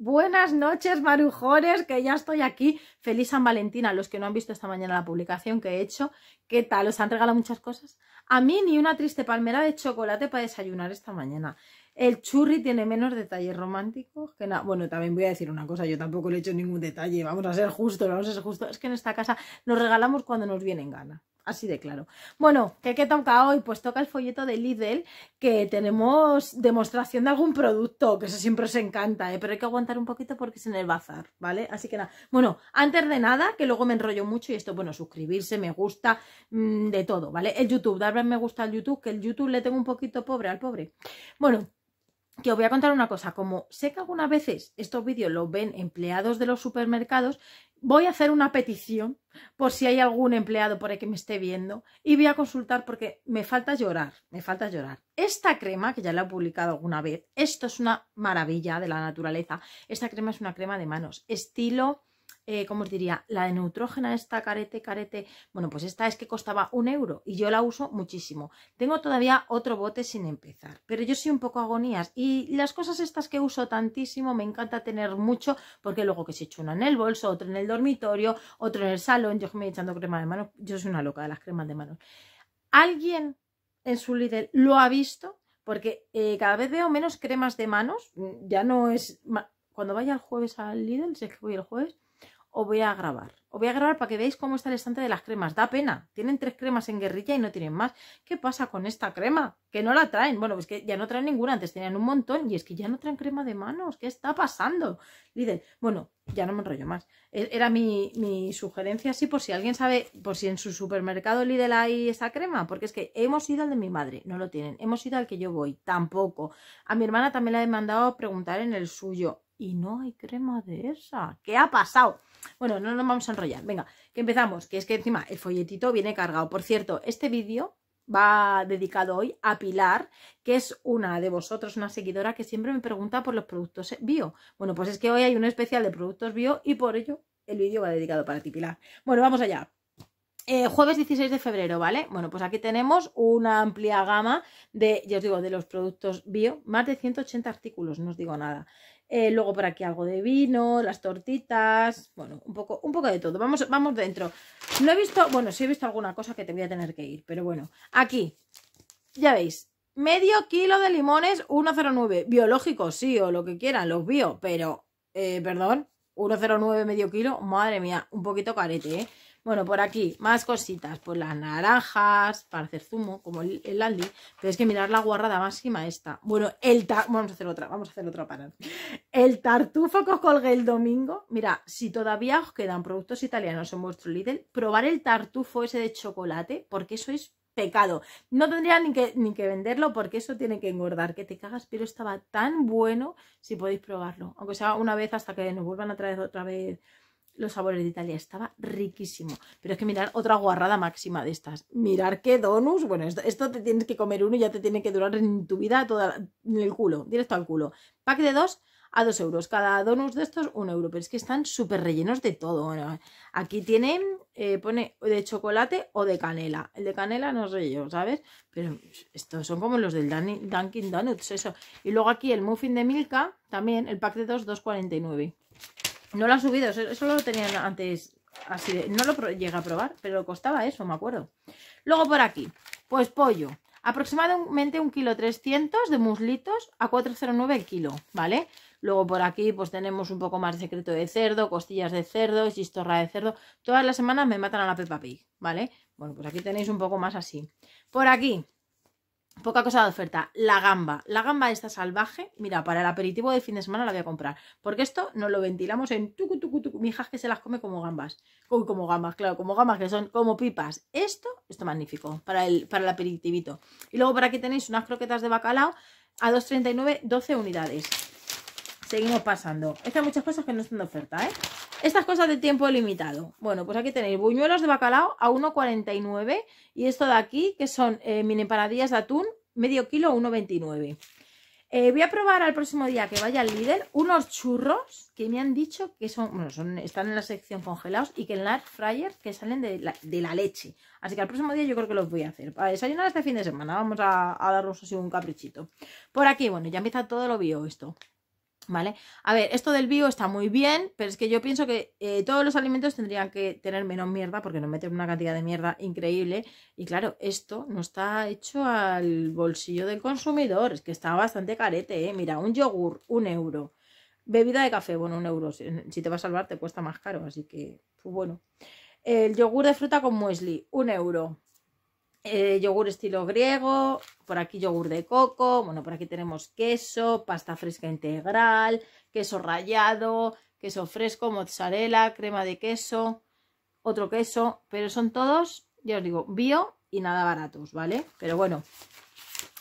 Buenas noches, marujones, que ya estoy aquí. Feliz San Valentín a los que no han visto esta mañana la publicación que he hecho. ¿Qué tal? ¿Os han regalado muchas cosas? A mí ni una triste palmera de chocolate para desayunar esta mañana. El churri tiene menos detalles románticos que nada. Bueno, también voy a decir una cosa, yo tampoco le he hecho ningún detalle. Vamos a ser justos, vamos a ser justos. Es que en esta casa nos regalamos cuando nos viene en gana así de claro. Bueno, ¿qué, toca hoy? Pues toca el folleto de Lidl, que tenemos demostración de algún producto, que eso siempre os encanta, ¿eh? pero hay que aguantar un poquito porque es en el bazar, ¿vale? Así que nada, bueno, antes de nada, que luego me enrollo mucho y esto, bueno, suscribirse, me gusta, mm, de todo, ¿vale? El YouTube, darme me gusta al YouTube, que el YouTube le tengo un poquito pobre al pobre. Bueno, que os voy a contar una cosa, como sé que algunas veces estos vídeos los ven empleados de los supermercados, voy a hacer una petición por si hay algún empleado por ahí que me esté viendo y voy a consultar porque me falta llorar, me falta llorar. Esta crema, que ya la he publicado alguna vez, esto es una maravilla de la naturaleza, esta crema es una crema de manos, estilo eh, como os diría? La de neutrógena, esta carete, carete. Bueno, pues esta es que costaba un euro y yo la uso muchísimo. Tengo todavía otro bote sin empezar, pero yo soy un poco agonías y las cosas estas que uso tantísimo me encanta tener mucho porque luego que se echa una en el bolso, otra en el dormitorio, otro en el salón, yo me voy echando crema de manos, yo soy una loca de las cremas de manos. ¿Alguien en su líder lo ha visto? Porque eh, cada vez veo menos cremas de manos, mm, ya no es... Cuando vaya el jueves al Lidl, si es que voy el jueves, os voy a grabar. Os voy a grabar para que veáis cómo está el estante de las cremas. Da pena. Tienen tres cremas en guerrilla y no tienen más. ¿Qué pasa con esta crema? Que no la traen. Bueno, pues que ya no traen ninguna. Antes tenían un montón y es que ya no traen crema de manos. ¿Qué está pasando? Lidl, Bueno, ya no me enrollo más. E-, era mi, mi sugerencia así por si alguien sabe, por si en su supermercado Lidl hay esa crema. Porque es que hemos ido al de mi madre. No lo tienen. Hemos ido al que yo voy. Tampoco. A mi hermana también la he mandado a preguntar en el suyo. Y no hay crema de esa. ¿Qué ha pasado? Bueno, no nos vamos a enrollar. Venga, que empezamos. Que es que encima el folletito viene cargado. Por cierto, este vídeo va dedicado hoy a Pilar, que es una de vosotros, una seguidora que siempre me pregunta por los productos bio. Bueno, pues es que hoy hay un especial de productos bio y por ello el vídeo va dedicado para ti, Pilar. Bueno, vamos allá. Eh, jueves 16 de febrero, ¿vale? Bueno, pues aquí tenemos una amplia gama de, ya os digo, de los productos bio, más de 180 artículos, no os digo nada. Eh, luego por aquí algo de vino, las tortitas, bueno, un poco, un poco de todo. Vamos, vamos dentro. No he visto, bueno, sí he visto alguna cosa que te voy a tener que ir, pero bueno, aquí, ya veis, medio kilo de limones 109, biológicos, sí, o lo que quieran, los bio, pero, eh, perdón, 109 medio kilo, madre mía, un poquito carete, ¿eh? Bueno, por aquí, más cositas. Pues las naranjas para hacer zumo, como el, el Aldi. Pero es que mirar la guarrada máxima esta. Bueno, el vamos a hacer otra, vamos a hacer otra para. El tartufo que os colgué el domingo. Mira, si todavía os quedan productos italianos en vuestro Lidl, probar el tartufo ese de chocolate, porque eso es pecado. No tendría ni que, ni que venderlo porque eso tiene que engordar, que te cagas, pero estaba tan bueno si podéis probarlo. Aunque sea una vez hasta que nos vuelvan a traer otra vez los sabores de Italia. Estaba riquísimo. Pero es que mirar otra guarrada máxima de estas. Mirar qué donuts. Bueno, esto, te tienes que comer uno y ya te tiene que durar en tu vida toda, en el culo, directo al culo. Pack de dos a dos euros. Cada donus de estos, un euro. Pero es que están súper rellenos de todo. aquí tienen, eh, pone de chocolate o de canela. El de canela no sé yo, ¿sabes? Pero estos son como los del Dunkin' Donuts, eso. Y luego aquí el muffin de Milka, también el pack de dos, 2,49. No lo han subido, eso, lo tenían antes así No lo llegué a probar, pero costaba eso, me acuerdo. Luego por aquí, pues pollo. Aproximadamente un kilo 300 de muslitos a 4,09 el kilo, ¿vale? Luego por aquí pues tenemos un poco más de secreto de cerdo, costillas de cerdo, chistorra de cerdo. Todas las semanas me matan a la Peppa Pig, ¿vale? Bueno, pues aquí tenéis un poco más así. Por aquí, Poca cosa de oferta. La gamba. La gamba esta salvaje. Mira, para el aperitivo de fin de semana la voy a comprar. Porque esto nos lo ventilamos en tucu, tucu, tucu. Mi hija que se las come como gambas. como gambas, claro, como gambas que son como pipas. Esto, esto magnífico para el, para el aperitivito. Y luego por aquí tenéis unas croquetas de bacalao a 2,39, 12 unidades. Seguimos pasando. Estas muchas cosas que no están de oferta, ¿eh? Estas cosas de tiempo limitado. Bueno, pues aquí tenéis buñuelos de bacalao a 1,49 y esto de aquí, que son eh, mini paradillas de atún, medio kilo, 1,29. Eh, voy a probar al próximo día que vaya al líder unos churros que me han dicho que son, bueno, son, están en la sección congelados y que en la fryer que salen de la, leche. Así que al próximo día yo creo que los voy a hacer. Para desayunar este fin de semana, vamos a, a darnos así un caprichito. Por aquí, bueno, ya empieza todo lo bio esto. ¿Vale? A ver, esto del vivo está muy bien, pero es que yo pienso que eh, todos los alimentos tendrían que tener menos mierda porque nos meten una cantidad de mierda increíble. Y claro, esto no está hecho al bolsillo del consumidor, es que está bastante carete, ¿eh? Mira, un yogur, un euro. Bebida de café, bueno, un euro. Si te va a salvar te cuesta más caro, así que, pues bueno. El yogur de fruta con muesli, un euro. Eh, yogur estilo griego, por aquí yogur de coco, bueno, por aquí tenemos queso, pasta fresca integral, queso rallado, queso fresco, mozzarella, crema de queso, otro queso, pero son todos, ya os digo, bio y nada baratos, ¿vale? Pero bueno,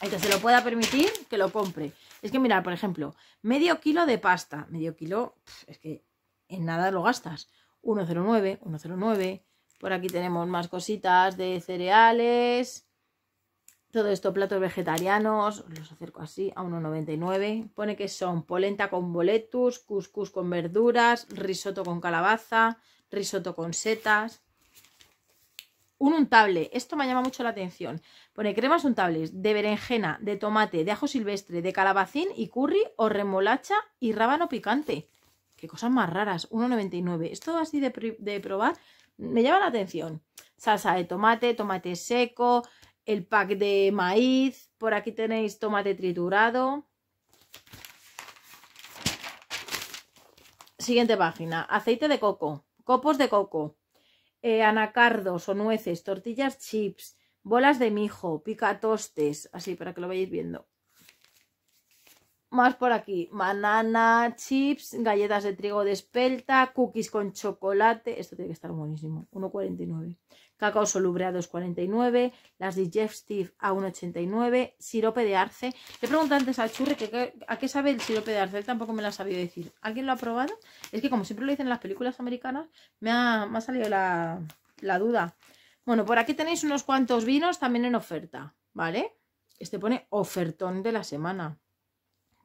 el que se lo pueda permitir, que lo compre. Es que mira, por ejemplo, medio kilo de pasta, medio kilo, es que en nada lo gastas, 1,09, 1,09... Por aquí tenemos más cositas de cereales. Todo esto platos vegetarianos, los acerco así, a 1,99. Pone que son polenta con boletus, Cuscús con verduras, risotto con calabaza, risotto con setas. Un untable, esto me llama mucho la atención. Pone cremas untables de berenjena, de tomate, de ajo silvestre, de calabacín y curry o remolacha y rábano picante. Qué cosas más raras, 1,99. Esto así de, de probar me llama la atención. Salsa de tomate, tomate seco, el pack de maíz, por aquí tenéis tomate triturado. Siguiente página, aceite de coco, copos de coco, eh, anacardos o nueces, tortillas chips, bolas de mijo, picatostes, así para que lo vayáis viendo. Más por aquí, banana, chips, galletas de trigo de espelta, cookies con chocolate, esto tiene que estar buenísimo, 1,49. Cacao soluble a 2,49, las digestive a 1,89, sirope de arce. Le preguntado antes al churre a qué sabe el sirope de arce, Él tampoco me lo ha sabido decir. ¿Alguien lo ha probado? Es que como siempre lo dicen en las películas americanas, me ha, salido la, la duda. Bueno, por aquí tenéis unos cuantos vinos también en oferta, ¿vale? Este pone ofertón de la semana.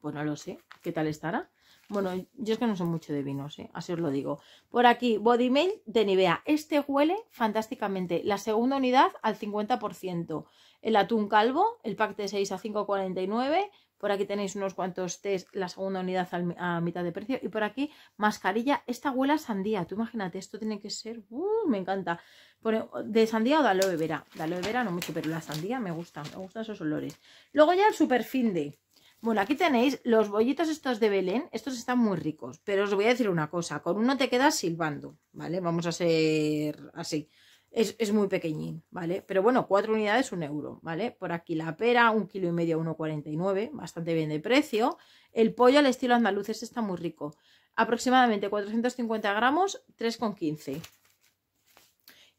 Pues no lo sé. ¿Qué tal estará? Bueno, yo es que no soy mucho de vinos, ¿eh? así os lo digo. Por aquí, Body Mail de Nivea. Este huele fantásticamente. La segunda unidad al 50%. El atún calvo, el pack de 6 a 5,49. Por aquí tenéis unos cuantos test, la segunda unidad a mitad de precio. Y por aquí, mascarilla. Esta huele a sandía. Tú imagínate, esto tiene que ser... Uh, me encanta. De sandía o de aloe vera. De aloe vera no mucho, pero la sandía me gusta. Me gustan esos olores. Luego ya el de. Bueno, aquí tenéis los bollitos estos de Belén. Estos están muy ricos, pero os voy a decir una cosa. Con uno te quedas silbando, ¿vale? Vamos a ser así. Es, muy pequeñín, ¿vale? Pero bueno, cuatro unidades, un euro, ¿vale? Por aquí la pera, un kilo y medio, 1,49, bastante bien de precio. El pollo al estilo andaluz, este está muy rico. Aproximadamente 450 gramos, 3,15.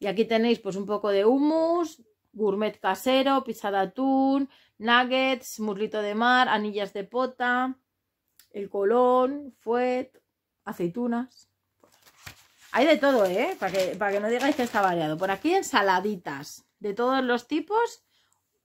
Y aquí tenéis pues un poco de hummus, gourmet casero, pizza de atún, nuggets, murrito de mar, anillas de pota, el colón, fuet, aceitunas. Hay de todo, ¿eh? Para que, para que no digáis que está variado. Por aquí ensaladitas de todos los tipos.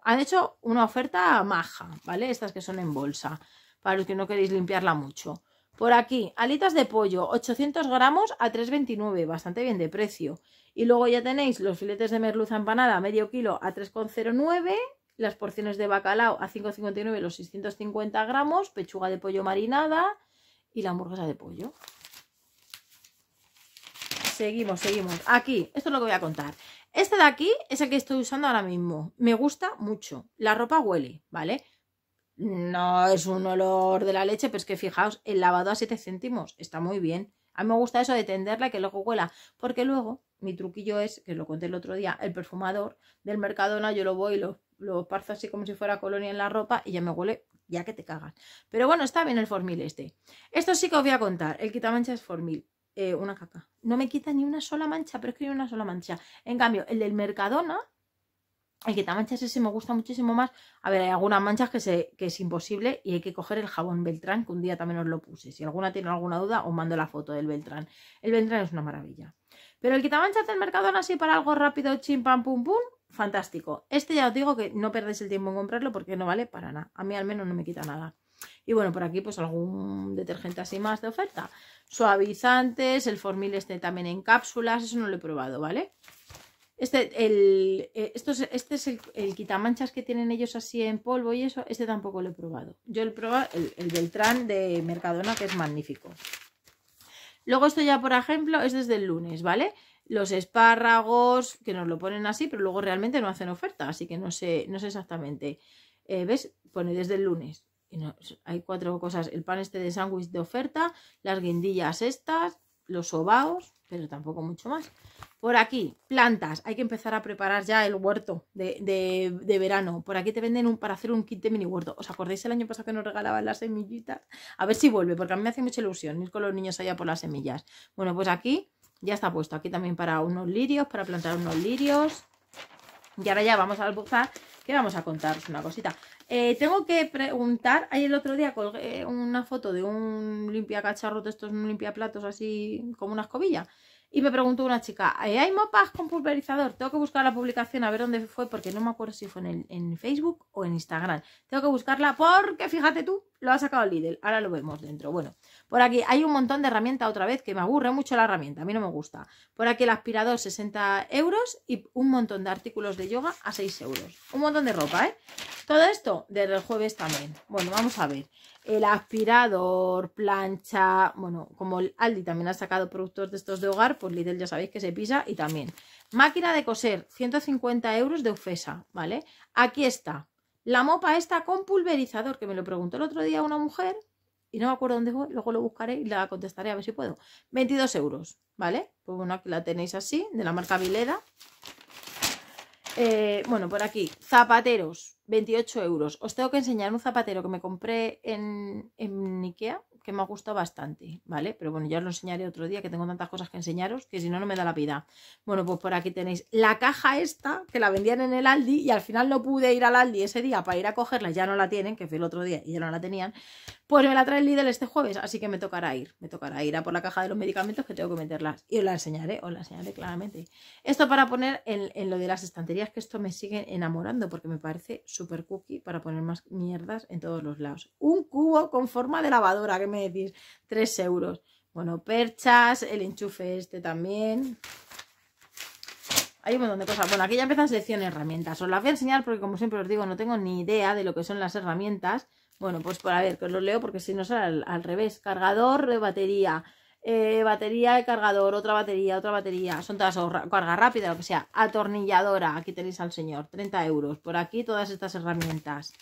Han hecho una oferta maja, ¿vale? Estas que son en bolsa, para los que no queréis limpiarla mucho. Por aquí, alitas de pollo, 800 gramos a 3,29, bastante bien de precio. Y luego ya tenéis los filetes de merluza empanada, medio kilo a 3,09 las porciones de bacalao a 5,59 los 650 gramos, pechuga de pollo marinada y la hamburguesa de pollo. Seguimos, seguimos. Aquí, esto es lo que voy a contar. Este de aquí es el que estoy usando ahora mismo. Me gusta mucho. La ropa huele, ¿vale? No es un olor de la leche, pero es que fijaos, el lavado a 7 céntimos. Está muy bien. A mí me gusta eso de tenderla y que luego huela, porque luego mi truquillo es, que lo conté el otro día, el perfumador del Mercadona, yo lo voy y lo, parzo así como si fuera colonia en la ropa y ya me huele, ya que te cagas. Pero bueno, está bien el formil este. Esto sí que os voy a contar, el es formil. Eh, una caca. No me quita ni una sola mancha, pero es que hay una sola mancha. En cambio, el del Mercadona, el quitamanchas ese me gusta muchísimo más. A ver, hay algunas manchas que, que es imposible y hay que coger el jabón Beltrán, que un día también os lo puse. Si alguna tiene alguna duda, os mando la foto del Beltrán. El Beltrán es una maravilla. Pero el quitamanchas del mercado así para algo rápido, chim, pam, pum, pum, fantástico. Este ya os digo que no perdéis el tiempo en comprarlo porque no vale para nada. A mí al menos no me quita nada. Y bueno, por aquí pues algún detergente así más de oferta. Suavizantes, el formil este también en cápsulas, eso no lo he probado, ¿vale? Este, el, eh, este es el, quitamanchas que tienen ellos así en polvo y eso. Este tampoco lo he probado. Yo he probado el, el Beltrán de Mercadona, que es magnífico. Luego esto ya, por ejemplo, es desde el lunes, ¿vale? Los espárragos, que nos lo ponen así, pero luego realmente no hacen oferta, así que no sé, no sé exactamente. Eh, ¿Ves? Pone desde el lunes. Y hay cuatro cosas. El pan este de sándwich de oferta, las guindillas estas, los ovaos, pero tampoco mucho más. Por aquí, plantas. Hay que empezar a preparar ya el huerto de, de, verano. Por aquí te venden un, para hacer un kit de mini huerto. ¿Os acordáis el año pasado que nos regalaban las semillitas? A ver si vuelve, porque a mí me hace mucha ilusión ir con los niños allá por las semillas. Bueno, pues aquí ya está puesto. Aquí también para unos lirios, para plantar unos lirios. Y ahora ya vamos a albozar que vamos a contaros una cosita. Eh, tengo que preguntar, ahí el otro día colgué una foto de un limpia cacharro de estos, un limpia así como una escobilla. Y me preguntó una chica, eh, ¿hay mopas con pulverizador? Tengo que buscar la publicación a ver dónde fue, porque no me acuerdo si fue en, en Facebook o en Instagram. Tengo que buscarla porque, fíjate tú, lo ha sacado Lidl. Ahora lo vemos dentro. Bueno, por aquí hay un montón de herramientas otra vez, que me aburre mucho la herramienta, a mí no me gusta. Por aquí el aspirador, 60 euros y un montón de artículos de yoga a 6 euros. Un montón de ropa, ¿eh? Todo esto desde el jueves también. Bueno, vamos a ver. El aspirador, plancha, bueno, como Aldi también ha sacado productos de estos de hogar, pues Lidl ya sabéis que se pisa y también. Máquina de coser, 150 euros de Ufesa, ¿vale? Aquí está. La mopa está con pulverizador, que me lo preguntó el otro día una mujer y no me acuerdo dónde fue, luego lo buscaré y la contestaré a ver si puedo. 22 euros, ¿vale? Pues bueno, aquí la tenéis así, de la marca Vileda. Eh, bueno, por aquí, zapateros, 28 euros. Os tengo que enseñar un zapatero que me compré en, en Ikea, que me ha gustado bastante, ¿vale? Pero bueno, ya os lo enseñaré otro día, que tengo tantas cosas que enseñaros, que si no, no me da la vida. Bueno, pues por aquí tenéis la caja esta, que la vendían en el Aldi, y al final no pude ir al Aldi ese día para ir a cogerla, ya no la tienen, que fue el otro día y ya no la tenían. Pues me la trae el Lidl este jueves, así que me tocará ir, me tocará ir a por la caja de los medicamentos que tengo que meterlas. Y os la enseñaré, os la enseñaré claramente. Esto para poner en, en lo de las estanterías, que esto me sigue enamorando, porque me parece super cookie para poner más mierdas en todos los lados. Un cubo con forma de lavadora, que me decís? 3 euros. Bueno, perchas, el enchufe este también. Hay un montón de cosas. Bueno, aquí ya empiezan sección herramientas. Os las voy a enseñar porque, como siempre os digo, no tengo ni idea de lo que son las herramientas. Bueno, pues para ver, que os lo leo porque si no será al revés. Cargador de batería, eh, batería de cargador, otra batería, otra batería. Son todas carga rápida, lo que sea. Atornilladora, aquí tenéis al señor, 30 euros. Por aquí todas estas herramientas.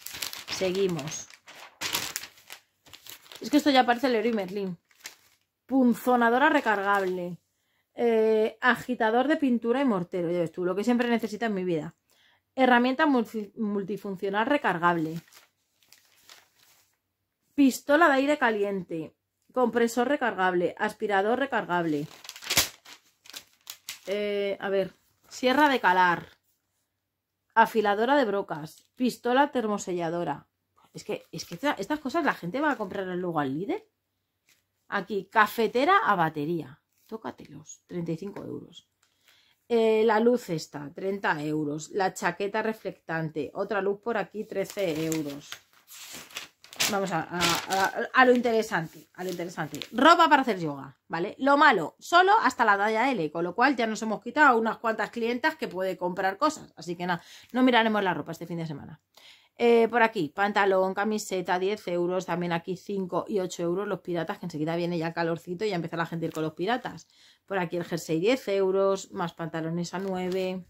Seguimos. Es que esto ya parece Leroy Merlin. Punzonadora recargable. Eh, agitador de pintura y mortero. Ya ves tú, lo que siempre necesito en mi vida. Herramienta multifuncional recargable. Pistola de aire caliente Compresor recargable, aspirador recargable. Eh, a ver, sierra de calar. Afiladora de brocas, pistola termoselladora. Es que, es que estas cosas la gente va a comprar luego al líder. Aquí, cafetera a batería. Tócatelos, 35 euros. Eh, la luz esta, 30 euros. La chaqueta reflectante, otra luz por aquí, 13 euros vamos a, lo interesante, a lo interesante. Ropa para hacer yoga, ¿vale? Lo malo, solo hasta la talla L, con lo cual ya nos hemos quitado unas cuantas clientas que puede comprar cosas. Así que nada, no miraremos la ropa este fin de semana. Eh, por aquí, pantalón, camiseta, 10 euros, también aquí 5 y 8 euros los piratas, que enseguida viene ya calorcito y ya empieza la gente a ir con los piratas. Por aquí el jersey 10 euros, más pantalones a 9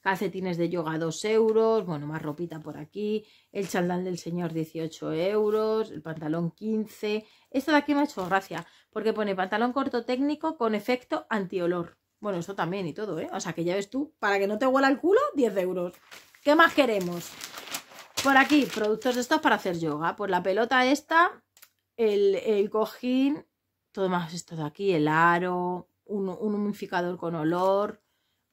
calcetines de yoga 2 euros, bueno, más ropita por aquí, el chaldán del señor 18 euros, el pantalón 15. Esto de aquí me ha hecho gracia, porque pone pantalón corto técnico con efecto antiolor. Bueno, esto también y todo, ¿eh? O sea, que ya ves tú, para que no te huela el culo, 10 euros. ¿Qué más queremos? Por aquí, productos de estos para hacer yoga. Pues la pelota esta, el, cojín, todo más esto de aquí, el aro, un, un humificador con olor,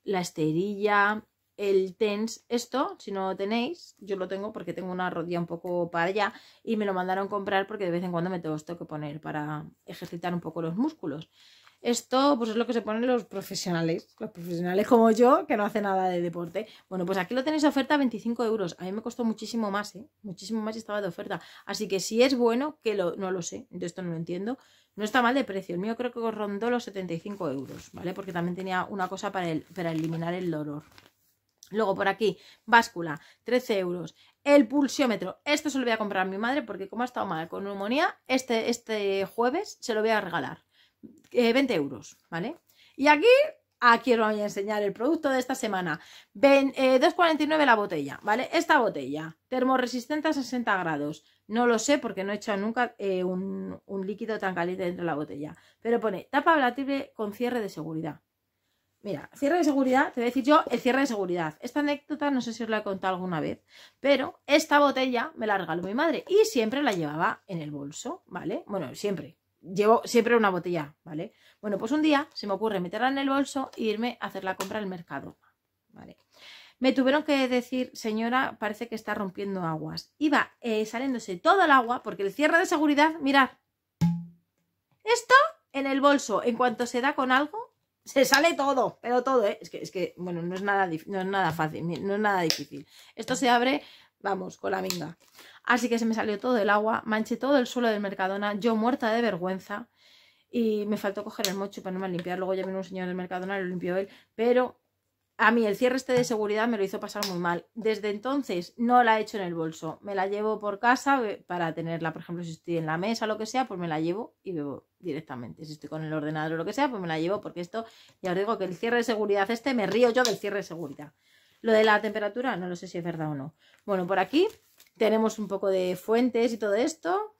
la esterilla, el TENS esto, si no lo tenéis, yo lo tengo porque tengo una rodilla un poco para allá y me lo mandaron comprar porque de vez en cuando me tengo esto que poner para ejercitar un poco los músculos. Esto pues es lo que se ponen los profesionales, los profesionales como yo, que no hace nada de deporte. Bueno, pues aquí lo tenéis a oferta 25 euros. A mí me costó muchísimo más, ¿eh? Muchísimo más y estaba de oferta. Así que si es bueno, que no lo sé, de esto no lo entiendo. No está mal de precio, el mío creo que rondó los 75 euros, ¿vale? Porque también tenía una cosa para, para eliminar el dolor. Luego por aquí, báscula, 13 euros. El pulsiómetro, esto se lo voy a comprar a mi madre porque como ha estado mal con neumonía, este, este jueves se lo voy a regalar. 20 eh, euros, ¿vale? Y aquí, aquí os voy a enseñar el producto de esta semana. Ven, 2,49 eh, la botella, ¿vale? Esta botella, termoresistente a 60 grados. No lo sé porque no he echado nunca eh, un, líquido tan caliente dentro de la botella. Pero pone tapa abatible con cierre de seguridad. Mira, cierre de seguridad, te voy a decir yo el cierre de seguridad. Esta anécdota no sé si os la he contado alguna vez, pero esta botella me la regaló mi madre y siempre la llevaba en el bolso, ¿vale? Bueno, siempre. Llevo siempre una botella, ¿vale? Bueno, pues un día se me ocurre meterla en el bolso e irme a hacer la compra al mercado, ¿vale? Me tuvieron que decir, señora, parece que está rompiendo aguas. Iba eh, saliéndose todo el agua porque el cierre de seguridad, mirad, esto en el bolso, en cuanto se da con algo, se sale todo, pero todo, ¿eh? Es que, es que bueno, no es, nada, no es nada fácil, no es nada difícil. Esto se abre, vamos, con la minga. Así que se me salió todo el agua, manché todo el suelo del Mercadona, yo muerta de vergüenza. Y me faltó coger el mocho para no me limpiar. Luego ya vino un señor del Mercadona, y lo limpió él. Pero a mí el cierre este de seguridad me lo hizo pasar muy mal. Desde entonces no la he hecho en el bolso. Me la llevo por casa eh, para tenerla, por ejemplo, si estoy en la mesa o lo que sea, pues me la llevo y bebo directamente. Si estoy con el ordenador o lo que sea, pues me la llevo porque esto, ya os digo que el cierre de seguridad este, me río yo del cierre de seguridad. Lo de la temperatura, no lo sé si es verdad o no. Bueno, por aquí tenemos un poco de fuentes y todo esto.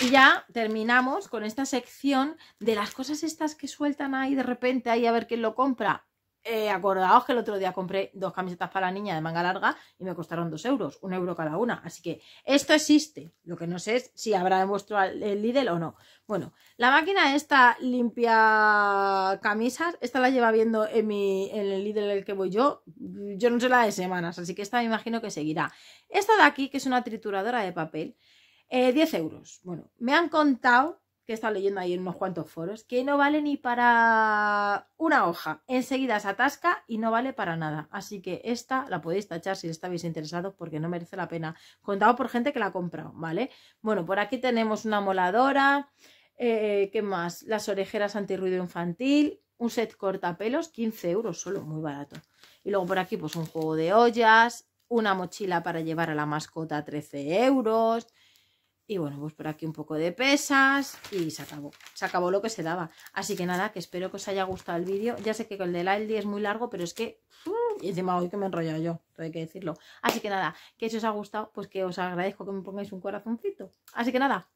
Y ya terminamos con esta sección de las cosas estas que sueltan ahí de repente, ahí a ver quién lo compra eh, acordaos que el otro día compré dos camisetas para la niña de manga larga y me costaron dos euros, un euro cada una. Así que esto existe. Lo que no sé es si habrá en vuestro el Lidl o no. Bueno, la máquina esta limpia camisas, esta la lleva viendo en, mi, en el Lidl en el que voy yo. Yo no sé la de semanas, así que esta me imagino que seguirá. Esta de aquí, que es una trituradora de papel, eh, 10 euros. Bueno, me han contado que he estado leyendo ahí en unos cuantos foros, que no vale ni para una hoja. Enseguida se atasca y no vale para nada. Así que esta la podéis tachar si estáis interesados porque no merece la pena. Contado por gente que la ha comprado, ¿vale? Bueno, por aquí tenemos una moladora. Eh, ¿Qué más? Las orejeras antirruido infantil. Un set cortapelos, 15 euros solo, muy barato. Y luego por aquí, pues un juego de ollas. Una mochila para llevar a la mascota, 13 euros y bueno, pues por aquí un poco de pesas y se acabó. Se acabó lo que se daba. Así que nada, que espero que os haya gustado el vídeo. Ya sé que el de Aldi es muy largo, pero es que... Y encima hoy que me he enrollado yo, hay que decirlo. Así que nada, que si os ha gustado, pues que os agradezco que me pongáis un corazoncito. Así que nada,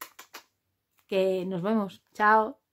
que nos vemos. Chao.